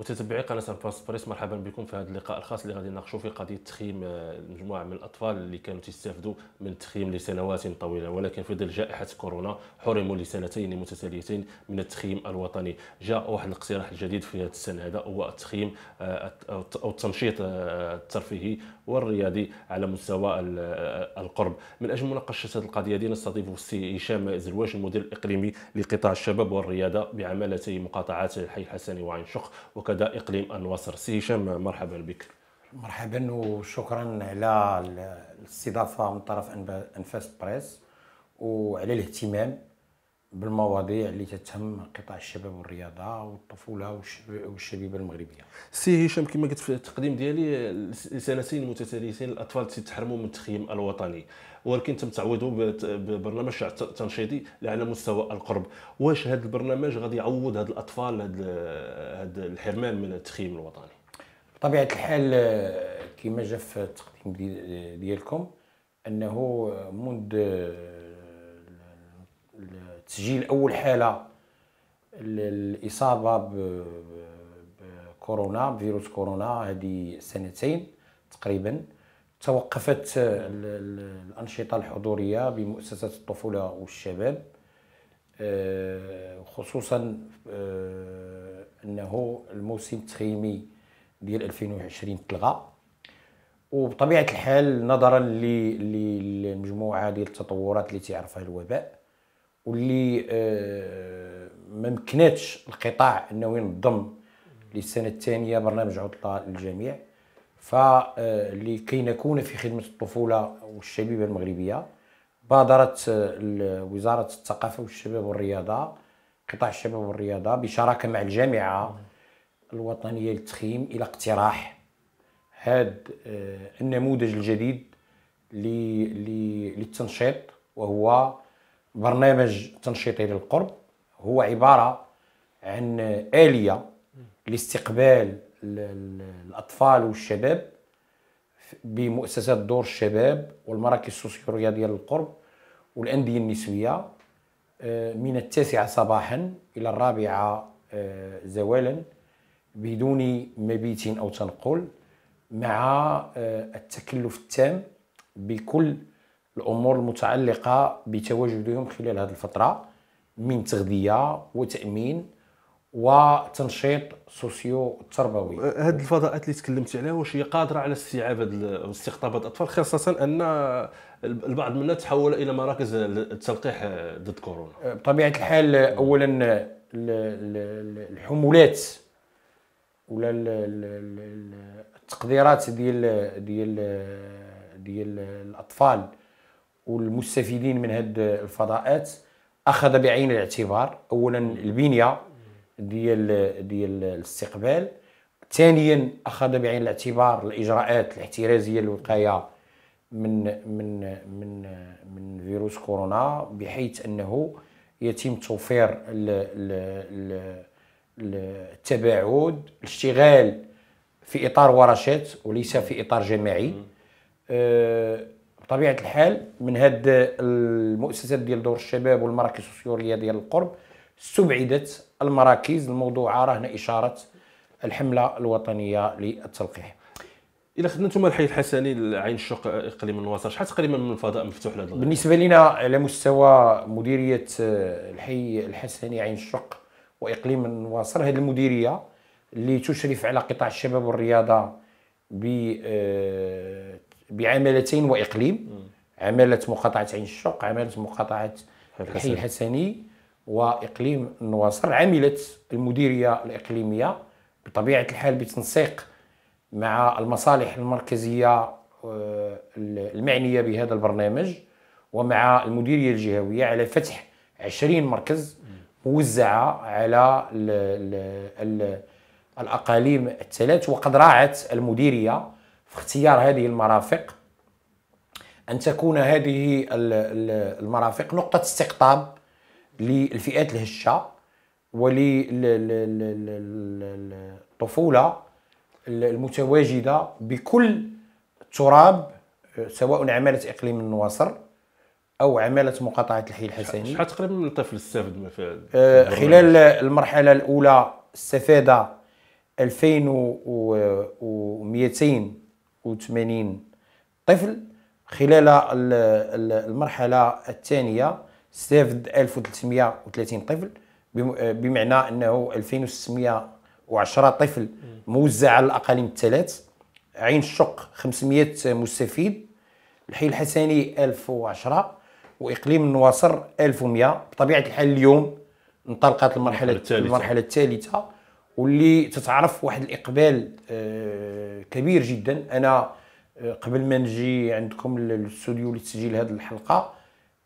متتبعي قناه فاس بريس مرحبا بكم في هذا اللقاء الخاص اللي غادي نناقشوا فيه قضيه تخييم آه، مجموعه من الاطفال اللي كانوا تستافدوا من التخييم لسنوات طويله ولكن في ظل جائحه كورونا حرموا لسنتين متتاليتين من التخييم الوطني جاء واحد الاقتراح الجديد في هذا السنه هذا هو التخييم آه، او التنشيط آه، الترفيهي والرياضي على مستوى القرب من اجل مناقشه هذه القضيه دي نستضيف السي هشام زرواش المدير الاقليمي لقطاع الشباب والرياضه بعملتي مقاطعات الحي الحسني وعين شق وكذا إقليم النواصر سي هشام مرحبا بك مرحبا وشكرا على الاستضافة من طرف أنفاس بريس وعلى الاهتمام بالمواضيع اللي تتهم قطاع الشباب والرياضه والطفوله والشبيبه المغربيه. سي هشام كما قلت في التقديم ديالي لسنتين متتاليتين الاطفال تيتحرموا من التخييم الوطني ولكن تم تعويضه ببرنامج تنشيطي على مستوى القرب واش هذا البرنامج غادي يعوض هاد الاطفال هذا الحرمان من التخييم الوطني بطبيعه الحال كما جا في التقديم ديالكم انه منذ تسجيل اول حاله الاصابه بكورونا بفيروس كورونا هذه سنتين تقريبا توقفت الانشطه الحضوريه بمؤسسه الطفوله والشباب آه، خصوصا آه، انه الموسم التخيمي ديال 2020 تلغى وبطبيعه الحال نظرا للمجموعه ديال التطورات اللي تعرفها الوباء واللي آه، ما مكناتش القطاع انه ينضم للسنه الثانيه برنامج عطله للجميع فلكي آه، نكون في خدمه الطفوله والشبيبه المغربيه بادرت آه، وزاره الثقافه والشباب والرياضه قطاع الشباب والرياضه بشراكه مع الجامعه الوطنيه للتخييم الى اقتراح هذا النموذج الجديد للتنشيط وهو برنامج تنشيطي للقرب هو عباره عن اليه لاستقبال الاطفال والشباب بمؤسسات دور الشباب والمراكز رياضيه للقرب والأندية النسوية آه، من التاسعة صباحا إلى الرابعة آه، زوالا بدون مبيت أو تنقل مع آه، التكلف التام بكل الامور المتعلقه بتواجدهم خلال هذه الفتره من تغذيه وتامين وتنشيط سوسيو تربوي هذه الفضاءات اللي تكلمتي عليها واش هي قادره على استيعاب استقطاب الاطفال خاصه ان البعض منا تحول الى مراكز التلقيح ضد كورونا أه، بطبيعه الحال اولا الحمولات ولا التقديرات ديال ديال ديال الاطفال والمستفيدين من هذه الفضاءات اخذ بعين الاعتبار اولا البنيه ديال ديال الاستقبال ثانيا اخذ بعين الاعتبار الاجراءات الاحترازيه للوقايه من من من من فيروس كورونا بحيث انه يتم توفير التباعد الاشتغال في اطار ورشات وليس في اطار جماعي طبيعه الحال من هاد المؤسسات ديال دور الشباب والمراكز السوريه ديال القرب استبعدت المراكز الموضوعه رهن اشاره الحمله الوطنيه للتلقيح الى خدنا نتوما الحي الحسني عين الشق اقليم آه، النواصر شحال تقريبا من الفضاء مفتوح لهذا بالنسبه لنا على مستوى مديريه آه، الحي الحسني عين الشق واقليم النواصر هذه المديريه اللي تشرف على قطاع الشباب والرياضه ب آه، بعملتين واقليم عماله مقاطعه عين الشق عماله مقاطعه الحي الحسني واقليم النواصر عملت المديريه الاقليميه بطبيعه الحال بتنسيق مع المصالح المركزيه آه، المعنيه بهذا البرنامج ومع المديريه الجهويه على فتح 20 مركز موزعه على الـ الـ الـ الاقاليم الثلاث وقد راعت المديريه في اختيار هذه المرافق ان تكون هذه المرافق نقطه استقطاب للفئات الهشه وللطفوله المتواجده بكل تراب آه، سواء عماله اقليم النواصر او عماله مقاطعه الحي الحسني شحال تقريبا من طفل استفاد آه، خلال المرحله الاولى استفاد 2200 180 طفل خلال المرحلة الثانية استفد 1330 طفل بمعنى أنه 2610 طفل موزع على الأقاليم الثلاث عين الشق 500 مستفيد الحي الحسني 1010 وإقليم النواصر 1100 بطبيعة الحال اليوم انطلقت المرحلة المرحلة الثالثة واللي تتعرف واحد الاقبال آه، كبير جدا انا آه، قبل ما نجي عندكم الاستوديو لتسجيل هذه الحلقه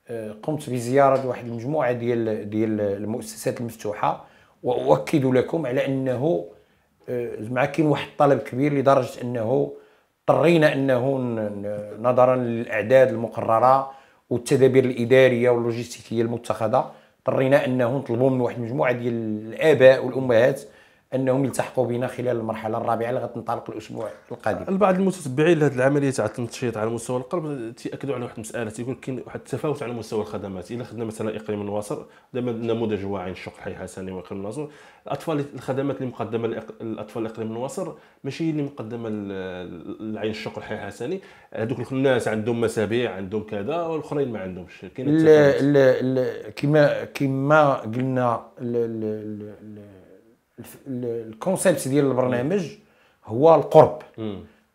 آه، قمت بزياره واحد المجموعه ديال ديال المؤسسات المفتوحه واؤكد لكم على انه زعما كاين واحد الطلب كبير لدرجه انه اضطرينا انه نظرا للاعداد المقرره والتدابير الاداريه واللوجستيكيه المتخذه اضطرينا انه نطلبوا من واحد المجموعه ديال الاباء والامهات انهم يلتحقوا بنا خلال المرحله الرابعه اللي غتنطلق الاسبوع القادم البعض المتتبعين لهذه العمليه تاع التنشيط على مستوى القلب تياكدوا على واحد المساله تيقول كاين واحد التفاوت على مستوى الخدمات الا خدنا مثلا اقليم الوسط نموذج واعي الشق الحي حسني واقليم الناصور الاطفال الخدمات اللي مقدمه للاطفال اقليم الوسط ماشي اللي مقدمه لعين الشق الحي حسني هذوك الناس عندهم مسابيع عندهم كذا والاخرين ما عندهمش كاين كما كما قلنا الكونسيبت ديال البرنامج هو القرب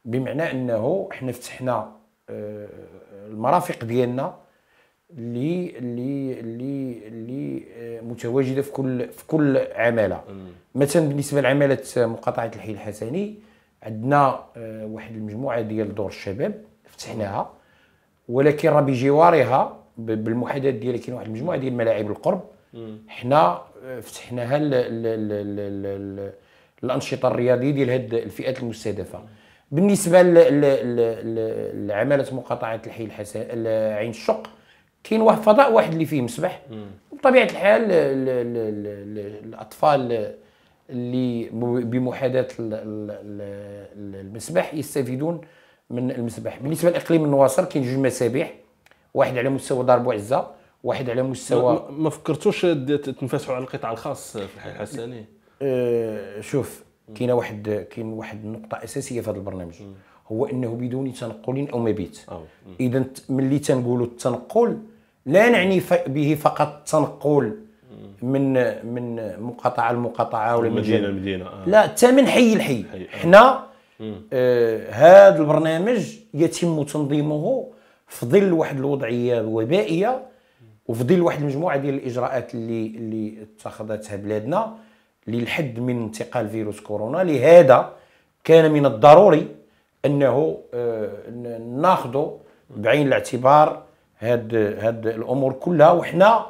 بمعنى انه حنا فتحنا آه، المرافق ديالنا اللي اللي اللي اللي متواجده في كل في كل عماله مثلا بالنسبه لعماله مقاطعه الحي الحسني عندنا آه، واحد المجموعه ديال دور الشباب فتحناها ولكن راه بجوارها بالمحادثات ديالها كاين واحد المجموعه ديال ملاعب القرب حنا فتحناها الانشطه الرياضيه ديال هاد الفئات المستهدفه بالنسبه لعماله مقاطعه الحي الحسن عين الشق كاين واحد فضاء واحد اللي فيه مسبح بطبيعه الحال الاطفال اللي بمحاذاه المسبح يستفيدون من المسبح بالنسبه لاقليم النواصر كاين جوج مسابح واحد على مستوى دار بوعزه واحد على مستوى ما, ما فكرتوش تنفتحوا على القطاع الخاص في الحي الحساني إيه، شوف كاينه واحد كاين واحد النقطه اساسيه في هذا البرنامج م. هو انه بدون تنقل او مبيت اذا ملي تنقولوا التنقل لا نعني به فقط التنقل من من مقاطعه لمقاطعه ولا مدينه لمدينه آه. لا حتى من حي لحي آه. حنا آه هذا البرنامج يتم تنظيمه في ظل واحد الوضعيه وبائيه وفي ظل واحد المجموعه ديال الاجراءات اللي اللي اتخذتها بلادنا للحد من انتقال فيروس كورونا لهذا كان من الضروري انه آه، ناخذ بعين الاعتبار هاد هاد الامور كلها وحنا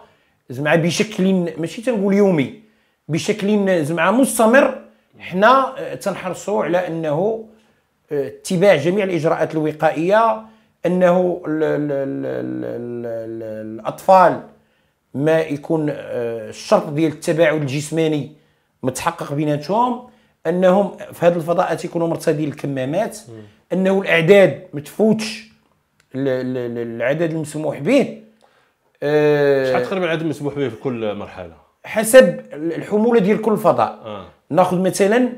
زعما بشكل ماشي تنقول يومي بشكل زعما مستمر حنا آه، تنحرصوا على انه آه، اتباع جميع الاجراءات الوقائيه انه الـ الـ الـ الـ الـ الاطفال ما يكون آه، الشرط ديال التباعد الجسماني متحقق بيناتهم انهم في هذه الفضاءات يكونوا مرتدين الكمامات انه الاعداد ما تفوتش العدد المسموح به أه شحال تقريبا العدد المسموح به في كل مرحله حسب الحموله ديال كل فضاء آه. ناخذ مثلا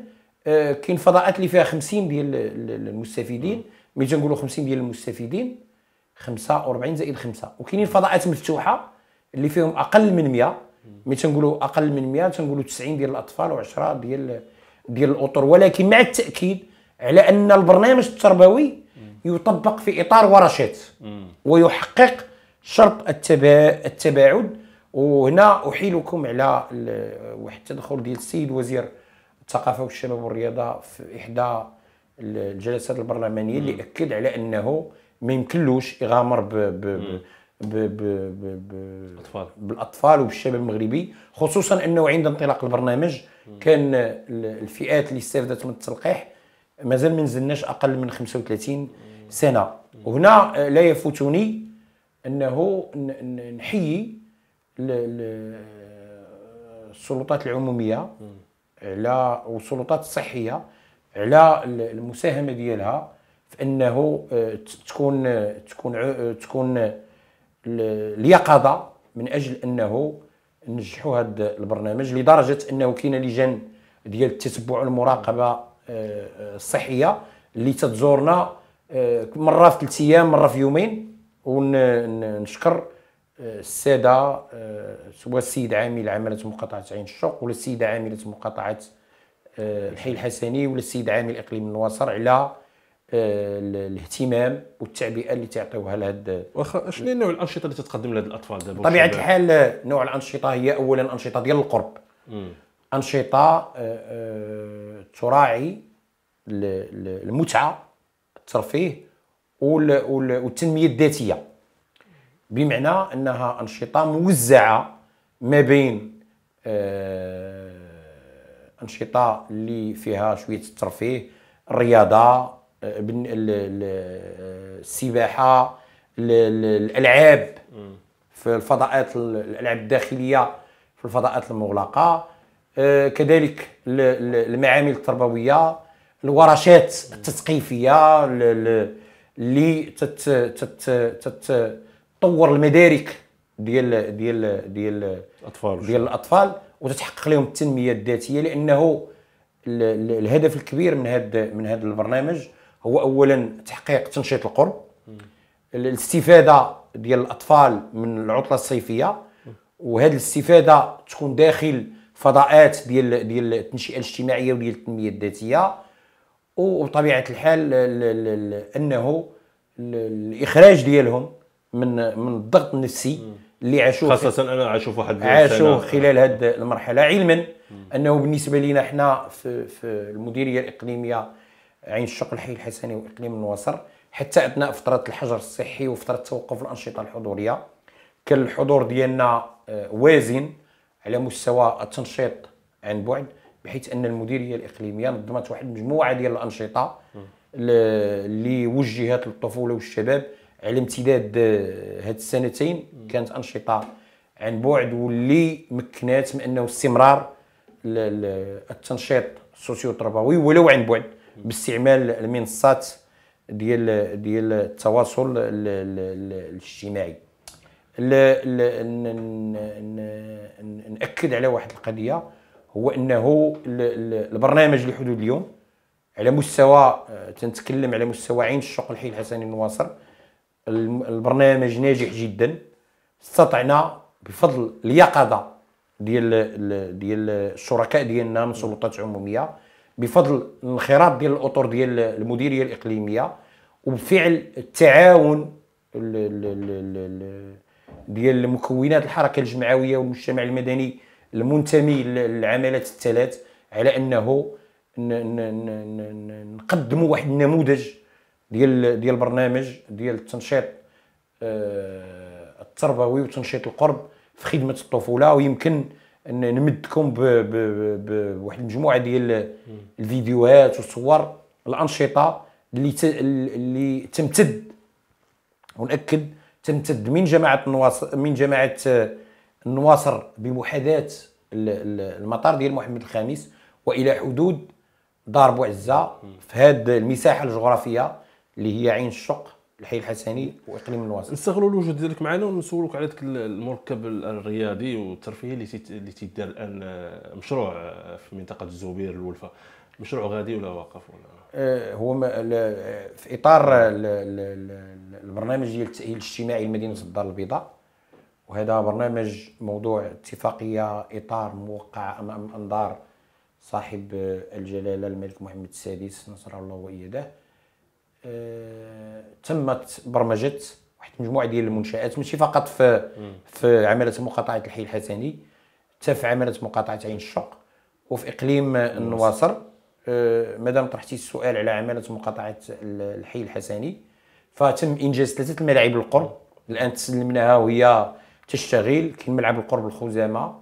آه، كاين فضاءات اللي فيها 50 ديال المستفيدين م. ملي نقولوا 50 ديال المستفيدين 45 زائد 5 وكاينين فضاءات مفتوحه اللي فيهم اقل من 100 ملي تنقولوا اقل من 100 تنقولوا 90 ديال الاطفال و10 ديال ديال الاطر ولكن مع التاكيد على ان البرنامج التربوي يطبق في اطار ورشات ويحقق شرط التباعد وهنا احيلكم على واحد التدخل ديال السيد وزير الثقافه والشباب والرياضه في احدى الجلسات البرلمانيه اللي اكد على انه ما يمكنلوش يغامر ب ب ب ب ب أطفال. بالاطفال وبالشباب المغربي خصوصا انه عند انطلاق البرنامج كان الفئات اللي استفدت من التلقيح مازال ما نزلناش اقل من 35 سنه وهنا لا يفوتني انه نحيي السلطات العموميه لا والسلطات الصحيه على المساهمه ديالها في انه آه، تكون تكون آه، تكون اليقظه من اجل انه نجحوا هذا البرنامج لدرجه انه كاين لجان ديال التتبع والمراقبه آه، الصحيه اللي تتزورنا مره في ثلاث ايام مره في يومين ونشكر الساده سواء السيد عامل عمله مقاطعه عين الشوق ولا السيده عامله مقاطعه آه، الحي الحسني ولا السيد عامل اقليم النواصر على آه، الاهتمام والتعبئه اللي تعطيوها لهاد واخا شنو نوع الانشطه اللي تتقدم لهاد الاطفال دابا بطبيعه الحال آه، نوع الانشطه هي اولا انشطه ديال القرب مم. انشطه تراعي المتعه الترفيه والتنميه الذاتيه بمعنى انها انشطه موزعه ما بين انشطه اللي فيها شويه الترفيه الرياضه السباحه الالعاب في الفضاءات الالعاب الداخليه في الفضاءات المغلقه آه، كذلك المعامل التربويه الورشات التثقيفيه اللي تطور المدارك ديال ديال ديال الاطفال ديال الاطفال وتتحقق لهم التنميه الذاتيه لانه الهدف الكبير من هذا من هذا البرنامج هو اولا تحقيق تنشيط القرب الاستفاده ديال الاطفال من العطله الصيفيه وهذه الاستفاده تكون داخل فضاءات ديال ديال التنشئه الاجتماعيه وديال التنميه الذاتيه وبطبيعه الحال انه الاخراج ديالهم من من الضغط النفسي اللي عاشوه خاصه انا عاشوه واحد عاشوه خلال هذه المرحله علما انه بالنسبه لنا احنا في, في المديريه الاقليميه عين الشق الحي الحسني واقليم النواصر حتى اثناء فتره الحجر الصحي وفتره توقف الانشطه الحضوريه كان الحضور ديالنا آه، وازن على مستوى التنشيط عن بعد بحيث ان المديريه الاقليميه نظمت واحد المجموعه ديال الانشطه اللي وجهت للطفوله والشباب على امتداد آه، هاد السنتين كانت انشطه عن بعد واللي مكنات من انه استمرار التنشيط السوسيو تربوي ولو عن بعد باستعمال المنصات ديال ديال التواصل الاجتماعي ناكد على واحد القضيه هو انه البرنامج الحدود اليوم على مستوى آه، تنتكلم على مستوى عين الشق الحي الحسني النواصر البرنامج ناجح جدا استطعنا بفضل اليقظه ديال ديال الشركاء ديالنا من سلطات عموميه بفضل الانخراط ديال الاطر ديال المديريه الاقليميه وبفعل التعاون ديال مكونات الحركه الجمعويه والمجتمع المدني المنتمي للعملات الثلاث على انه نقدموا واحد النموذج ديال ديال برنامج ديال التنشيط آه، التربوي وتنشيط القرب في خدمه الطفوله ويمكن نمدكم بواحد المجموعه ديال الفيديوهات والصور الانشطه اللي اللي تمتد ونأكد تمتد من جماعه النواصر من جماعه آه، النواصر بمحاذاه المطار ديال محمد الخامس والى حدود دار بوعزه في هذه المساحه الجغرافيه اللي هي عين الشق الحي الحسني واقليم الوسط نستغلوا الوجود ديالك معنا ونسولك على ذاك المركب الرياضي والترفيهي اللي اللي تيدار الان آه، مشروع آه، في منطقه الزبير الولفه مشروع غادي ولا واقف ولا آه، هو ما في اطار البرنامج ديال التاهيل الاجتماعي لمدينه الدار البيضاء وهذا برنامج موضوع اتفاقيه اطار موقع امام انظار صاحب الجلاله الملك محمد السادس نصره الله وايده آه، تمت برمجه واحد المجموعه ديال المنشات ماشي فقط في في عماله مقاطعه الحي الحسني حتى في عماله مقاطعه عين الشق وفي اقليم النواصر آه، مادام طرحتي السؤال على عماله مقاطعه الحي الحسني فتم انجاز ثلاثه الملاعب القرب الان تسلمناها وهي تشتغل كاين ملعب القرب الخزامه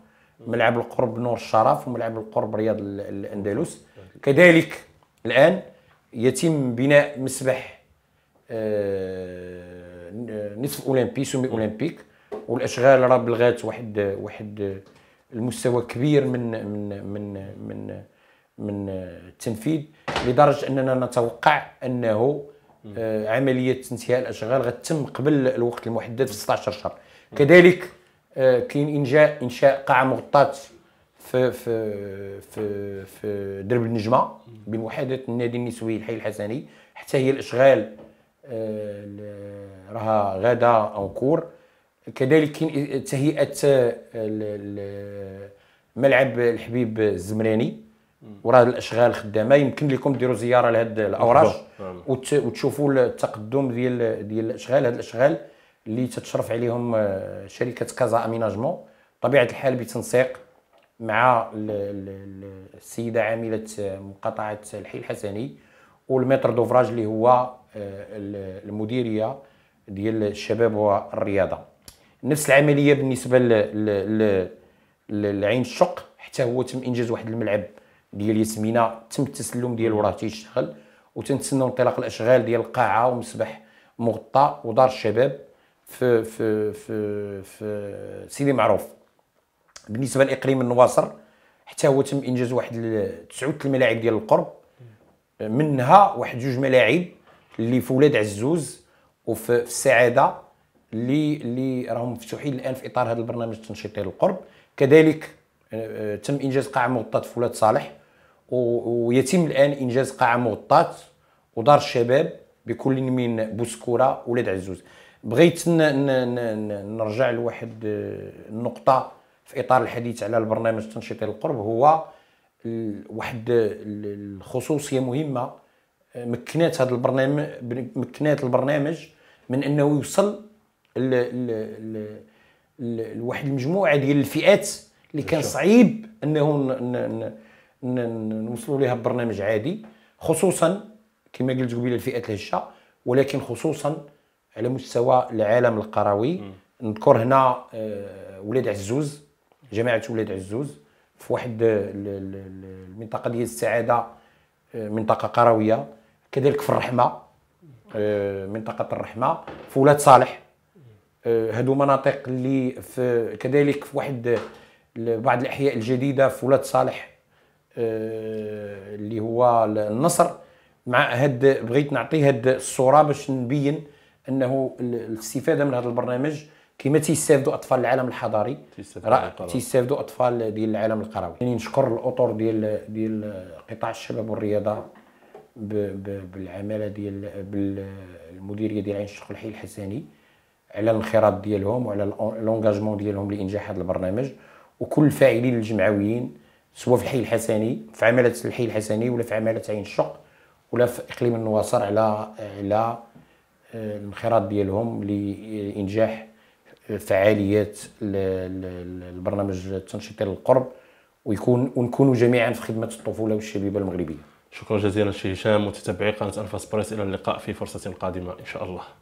ملعب القرب نور الشرف وملعب القرب رياض الاندلس كذلك الان يتم بناء مسبح آه، نصف اولمبي سمي اولمبيك والاشغال راه بلغات واحد واحد المستوى كبير من من من من من التنفيذ لدرجه اننا نتوقع انه آه، عمليه انتهاء الاشغال غتتم قبل الوقت المحدد في 16 شهر كذلك آه، كاين انشاء انشاء قاعه مغطاه في في في في درب النجمه بين النادي النسوي الحي الحسني حتى هي الاشغال آه، راها غدا اونكور كذلك تهيئه ملعب الحبيب الزمراني وراه الاشغال خدامه يمكن لكم ديروا زياره لهاد الاوراش نعم. وتشوفوا التقدم ديال ديال الاشغال هاد الاشغال اللي تتشرف عليهم آه، شركه كازا اميناجمون طبيعه الحال بتنسيق مع السيده عامله مقاطعه الحي الحسني والمتر دوفراج اللي هو آه، المديريه ديال الشباب والرياضه نفس العمليه بالنسبه لعين الشق حتى هو تم انجاز واحد الملعب ديال ياسمينه تم التسلم ديالو راه تيشتغل وتنتسناو انطلاق الاشغال ديال القاعه ومسبح مغطى ودار الشباب في في في في سيدي معروف بالنسبه لاقليم النواصر حتى هو تم انجاز واحد 9 الملاعب ديال القرب منها واحد جوج ملاعب اللي في ولاد عزوز وفي السعاده اللي اللي راهم مفتوحين الان في اطار هذا البرنامج التنشيطي للقرب كذلك آه، آه، تم انجاز قاعه مغطاه في ولاد صالح ويتم الان انجاز قاعه مغطاه ودار الشباب بكل من بوسكوره ولاد عزوز بغيت نرجع لواحد النقطه آه، في اطار الحديث على البرنامج التنشيطي للقرب هو واحد الخصوصيه مهمه آه، مكنات هذا البرنامج مكنات البرنامج من انه يوصل لواحد المجموعه ديال الفئات اللي كان صعيب انه نوصلوا لها ببرنامج عادي خصوصا كما قلت قبيله الفئات الهشه ولكن خصوصا على مستوى العالم القروي نذكر هنا آه، ولاد عزوز جماعه ولاد عزوز في واحد المنطقه ديال السعاده آه، منطقه قرويه كذلك في الرحمه آه، منطقه الرحمه في ولاد صالح آه، هادو مناطق اللي في كذلك في واحد بعض الاحياء الجديده في ولاد صالح اللي هو النصر مع هاد بغيت نعطي هاد الصوره باش نبين انه الاستفاده من هذا البرنامج كما تيستافدوا اطفال العالم الحضاري راه تيستافدوا اطفال ديال العالم القروي يعني نشكر الاطر ديال ديال قطاع الشباب والرياضه بالعماله ديال بالمديريه ديال عين الشق الحي الحسني على الانخراط ديالهم وعلى لونجاجمون ديالهم لانجاح هذا البرنامج وكل الفاعلين الجمعويين سواء في الحي الحسني في عماله الحي الحسني ولا في عماله عين الشق ولا في اقليم النواصر على على آه، الانخراط ديالهم لانجاح فعاليات البرنامج التنشيطي للقرب ويكون ونكونوا جميعا في خدمه الطفوله والشبيبه المغربيه شكرا جزيلا شي هشام متتبعي قناه انفاس بريس الى اللقاء في فرصه قادمه ان شاء الله